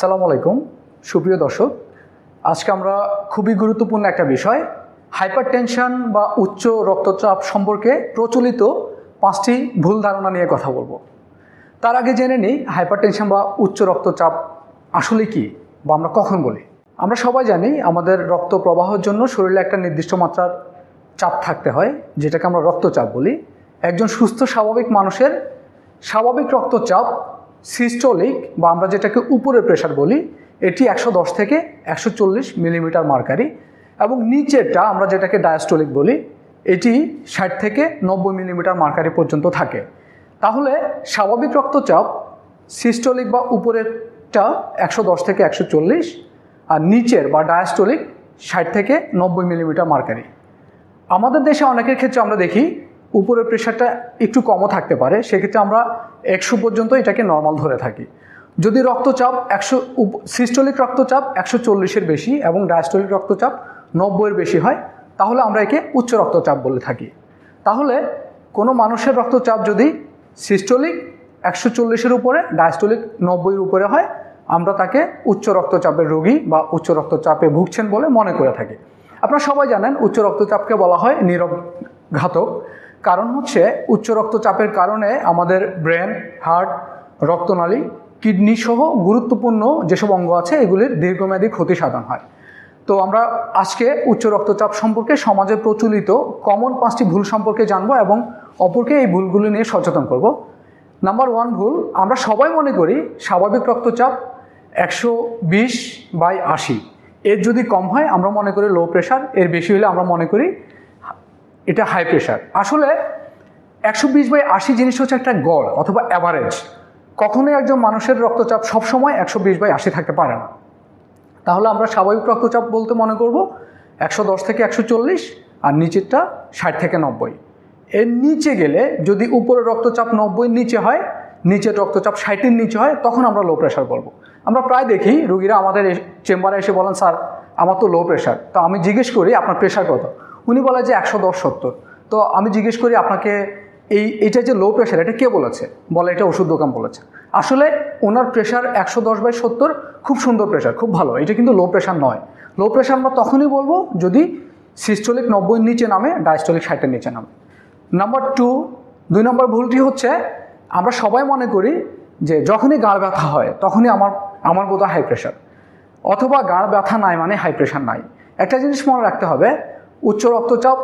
সালাম আলাইকুম সুপ্রিয় দর্শক আজকে আমরা খুবই গুরুত্বপূর্ণ একটা বিষয় হাইপার টেনশন বা উচ্চ রক্তচাপ সম্পর্কে প্রচলিত পাঁচটি ভুল ধারণা নিয়ে কথা বলবো তার আগে জেনে নিই হাইপার টেনশন বা উচ্চ রক্তচাপ আসলে কি বা আমরা কখন বলি আমরা সবাই জানি আমাদের রক্ত প্রবাহের জন্য শরীরে একটা নির্দিষ্ট মাত্রার চাপ থাকতে হয় যেটাকে আমরা রক্তচাপ বলি একজন সুস্থ স্বাভাবিক মানুষের স্বাভাবিক রক্তচাপ সিস্টোলিক বা আমরা যেটাকে উপরের প্রেশার বলি এটি একশো থেকে একশো মিলিমিটার মার্কারি এবং নিচেরটা আমরা যেটাকে ডায়াস্টোলিক বলি এটি ষাট থেকে নব্বই মিলিমিটার মার্কারি পর্যন্ত থাকে তাহলে স্বাভাবিক রক্তচাপ সিস্টোলিক বা উপরেরটা একশো থেকে একশো আর নিচের বা ডায়াস্টোলিক ষাট থেকে নব্বই মিলিমিটার মার্কারি আমাদের দেশে অনেকের ক্ষেত্রে আমরা দেখি উপরের প্রেশারটা একটু কমও থাকতে পারে সেক্ষেত্রে আমরা একশো পর্যন্ত এটাকে নর্মাল ধরে থাকি যদি রক্তচাপ একশো সিস্টোলিক রক্তচাপ একশো চল্লিশের বেশি এবং ডায়াস্টোলিক রক্তচাপ নব্বইয়ের বেশি হয় তাহলে আমরা একে উচ্চ রক্তচাপ বলে থাকি তাহলে কোনো মানুষের রক্তচাপ যদি সিস্টোলিক একশো চল্লিশের উপরে ডায়াস্টোলিক নব্বইয়ের উপরে হয় আমরা তাকে উচ্চ রক্তচাপের রোগী বা উচ্চ রক্তচাপে ভুগছেন বলে মনে করে থাকি আপনারা সবাই জানেন উচ্চ রক্তচাপকে বলা হয় নিরব ঘাতক কারণ হচ্ছে উচ্চ রক্তচাপের কারণে আমাদের ব্রেন হার্ট রক্তনালী কিডনি সহ গুরুত্বপূর্ণ যেসব অঙ্গ আছে এগুলির দীর্ঘমেয়াদী ক্ষতি সাধন হয় তো আমরা আজকে উচ্চ রক্তচাপ সম্পর্কে সমাজে প্রচলিত কমন পাঁচটি ভুল সম্পর্কে জানব এবং অপরকে এই ভুলগুলি নিয়ে সচেতন করব নাম্বার ওয়ান ভুল আমরা সবাই মনে করি স্বাভাবিক রক্তচাপ একশো বিশ বাই আশি এর যদি কম হয় আমরা মনে করি লো প্রেশার এর বেশি হলে আমরা মনে করি এটা হাই প্রেশার আসলে একশো বিশ বাই আশি জিনিস হচ্ছে একটা গড় অথবা অ্যাভারেজ কখনোই একজন মানুষের রক্তচাপ সবসময় একশো বিশ বাই আশি থাকতে পারে না তাহলে আমরা স্বাভাবিক রক্তচাপ বলতে মনে করব একশো দশ থেকে একশো চল্লিশ আর নিচেরটা ষাট থেকে নব্বই এর নিচে গেলে যদি উপরে রক্তচাপ নব্বই নিচে হয় নিচের রক্তচাপ ষাটের নিচে হয় তখন আমরা লো প্রেশার বলবো আমরা প্রায় দেখি রুগীরা আমাদের চেম্বারে এসে বলেন স্যার আমার তো লো প্রেশার তো আমি জিজ্ঞেস করি আপনার প্রেশার কত উনি বলে যে একশো দশ সত্তর তো আমি জিজ্ঞেস করি আপনাকে এই এটা যে লো প্রেশার এটা কে বলেছে বলে এটা ওষুধ দোকান বলেছে আসলে ওনার প্রেশার একশো দশ বাই সত্তর খুব সুন্দর প্রেশার খুব ভালো এটা কিন্তু লো প্রেশার নয় লো প্রেশার আমরা তখনই বলবো যদি সিস্টোলিক নব্বই নিচে নামে ডায়াস্টোলিক ষাটের নিচে নামে নাম্বার টু দুই নম্বর ভুলটি হচ্ছে আমরা সবাই মনে করি যে যখনই গাঁড় ব্যথা হয় তখনই আমার আমার বোধহয় হাই প্রেশার অথবা গাঁড় ব্যথা নাই মানে হাই প্রেশার নাই একটা জিনিস মনে রাখতে হবে উচ্চ রক্তচাপ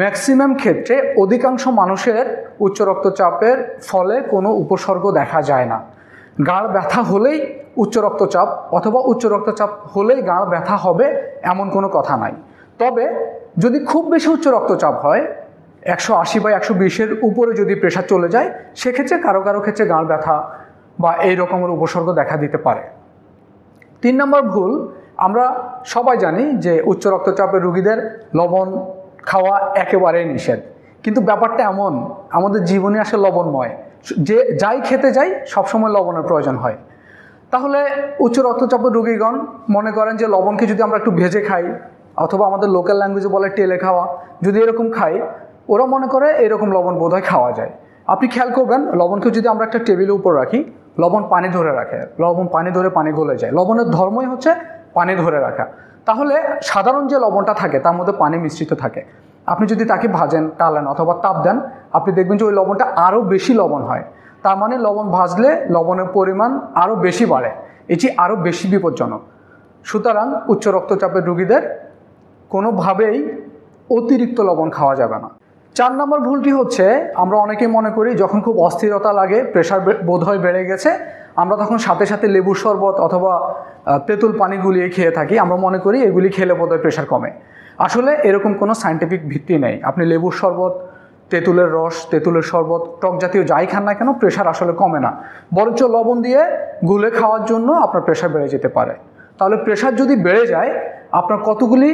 ম্যাক্সিমাম ক্ষেত্রে অধিকাংশ মানুষের উচ্চ রক্তচাপের ফলে কোনো উপসর্গ দেখা যায় না গাঁড় ব্যথা হলেই উচ্চ রক্তচাপ অথবা উচ্চ রক্তচাপ হলেই গাঁড় ব্যথা হবে এমন কোনো কথা নাই তবে যদি খুব বেশি উচ্চ রক্তচাপ হয় একশো আশি বা একশো বিশের উপরে যদি প্রেশার চলে যায় সেক্ষেত্রে কারো কারো ক্ষেত্রে গাঁড় ব্যথা বা এই রকমের উপসর্গ দেখা দিতে পারে তিন নম্বর ভুল আমরা সবাই জানি যে উচ্চ রক্তচাপের রুগীদের লবণ খাওয়া একেবারে নিষেধ কিন্তু ব্যাপারটা এমন আমাদের জীবনে আসে লবণময় যে যাই খেতে যাই সবসময় লবণের প্রয়োজন হয় তাহলে উচ্চ রক্তচাপের রুগীগণ মনে করেন যে লবণকে যদি আমরা একটু ভেজে খাই অথবা আমাদের লোকাল ল্যাঙ্গুয়েজে বলে টেলে খাওয়া যদি এরকম খাই ওরা মনে করে এরকম লবণ বোধহয় খাওয়া যায় আপনি খেয়াল করবেন লবণকে যদি আমরা একটা টেবিলের উপর রাখি লবণ পানি ধরে রাখে লবণ পানি ধরে পানি গলে যায় লবণের ধর্মই হচ্ছে পানি ধরে রাখা তাহলে সাধারণ যে লবণটা থাকে তার মধ্যে পানি মিশ্রিত থাকে আপনি যদি তাকে ভাজেন টালেন অথবা তাপ দেন আপনি দেখবেন যে ওই লবণটা আরও বেশি লবণ হয় তার মানে লবণ ভাজলে লবণের পরিমাণ আরও বেশি বাড়ে এটি আরও বেশি বিপজ্জনক সুতরাং উচ্চ রক্তচাপের রুগীদের কোনোভাবেই অতিরিক্ত লবণ খাওয়া যাবে না চার নম্বর ভুলটি হচ্ছে আমরা অনেকেই মনে করি যখন খুব অস্থিরতা লাগে প্রেশার বোধ হয় বেড়ে গেছে আমরা তখন সাথে সাথে লেবুর শরবত অথবা তেঁতুল পানি গুলিয়ে খেয়ে থাকি আমরা মনে করি এগুলি খেলে বোধহয় প্রেশার কমে আসলে এরকম কোনো সাইন্টিফিক ভিত্তি নেই আপনি লেবুর শরবত তেঁতুলের রস তেঁতুলের শরবত টক জাতীয় যাই খান না কেন প্রেশার আসলে কমে না বরঞ্চ লবণ দিয়ে গুলে খাওয়ার জন্য আপনার প্রেশার বেড়ে যেতে পারে তাহলে প্রেশার যদি বেড়ে যায় আপনার কতগুলি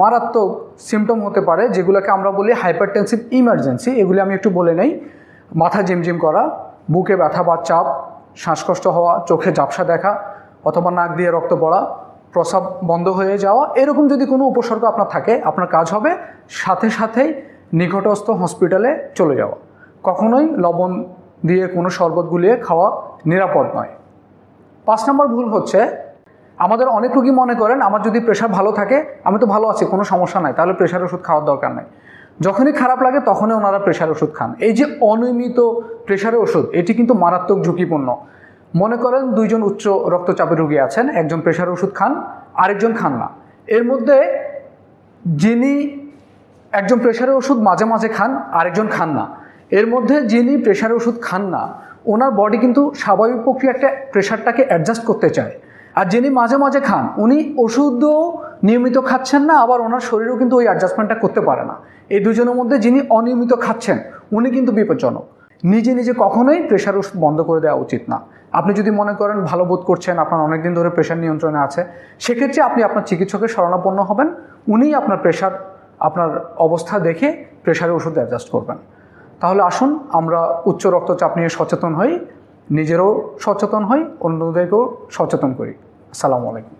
মারাত্মক সিমটম হতে পারে যেগুলোকে আমরা বলি হাইপার টেনসিভ ইমার্জেন্সি এগুলি আমি একটু বলে নেই মাথা ঝিমঝিম করা বুকে ব্যথা বা চাপ শ্বাসকষ্ট হওয়া চোখে ঝাপসা দেখা অথবা নাক দিয়ে রক্ত পড়া প্রসাব বন্ধ হয়ে যাওয়া এরকম যদি কোনো উপসর্গ আপনার থাকে আপনার কাজ হবে সাথে সাথেই নিকটস্থ হসপিটালে চলে যাওয়া কখনোই লবণ দিয়ে কোনো শরবত গুলিয়ে খাওয়া নিরাপদ নয় পাঁচ নম্বর ভুল হচ্ছে আমাদের অনেক রুগী মনে করেন আমার যদি প্রেশার ভালো থাকে আমি তো ভালো আছি কোনো সমস্যা নাই তাহলে প্রেশার ওষুধ খাওয়ার দরকার নাই যখনই খারাপ লাগে তখনই ওনারা প্রেশার ওষুধ খান এই যে অনিয়মিত প্রেশারের ওষুধ এটি কিন্তু মারাত্মক ঝুঁকিপূর্ণ মনে করেন দুইজন উচ্চ রক্তচাপের রোগী আছেন একজন প্রেশার ওষুধ খান আরেকজন খান না এর মধ্যে যিনি একজন প্রেশারের ওষুধ মাঝে মাঝে খান আরেকজন খান না এর মধ্যে যিনি প্রেশারের ওষুধ খান না ওনার বডি কিন্তু স্বাভাবিক প্রক্রিয়া একটা প্রেশারটাকে অ্যাডজাস্ট করতে চায় আর যিনি মাঝে মাঝে খান উনি ওষুধও নিয়মিত খাচ্ছেন না আবার ওনার শরীরও কিন্তু ওই অ্যাডজাস্টমেন্টটা করতে পারে না এই দুজনের মধ্যে যিনি অনিয়মিত খাচ্ছেন উনি কিন্তু বিপজ্জনক নিজে নিজে কখনোই প্রেশার ওষুধ বন্ধ করে দেওয়া উচিত না আপনি যদি মনে করেন ভালো বোধ করছেন আপনার অনেক দিন ধরে প্রেশার নিয়ন্ত্রণে আছে সেক্ষেত্রে আপনি আপনার চিকিৎসকের শরণাপন্ন হবেন উনিই আপনার প্রেশার আপনার অবস্থা দেখে প্রেশারের ওষুধ অ্যাডজাস্ট করবেন তাহলে আসুন আমরা উচ্চ রক্তচাপ নিয়ে সচেতন হই নিজেরও সচেতন হই অন্যদেরকেও সচেতন করি আসসালামু আলাইকুম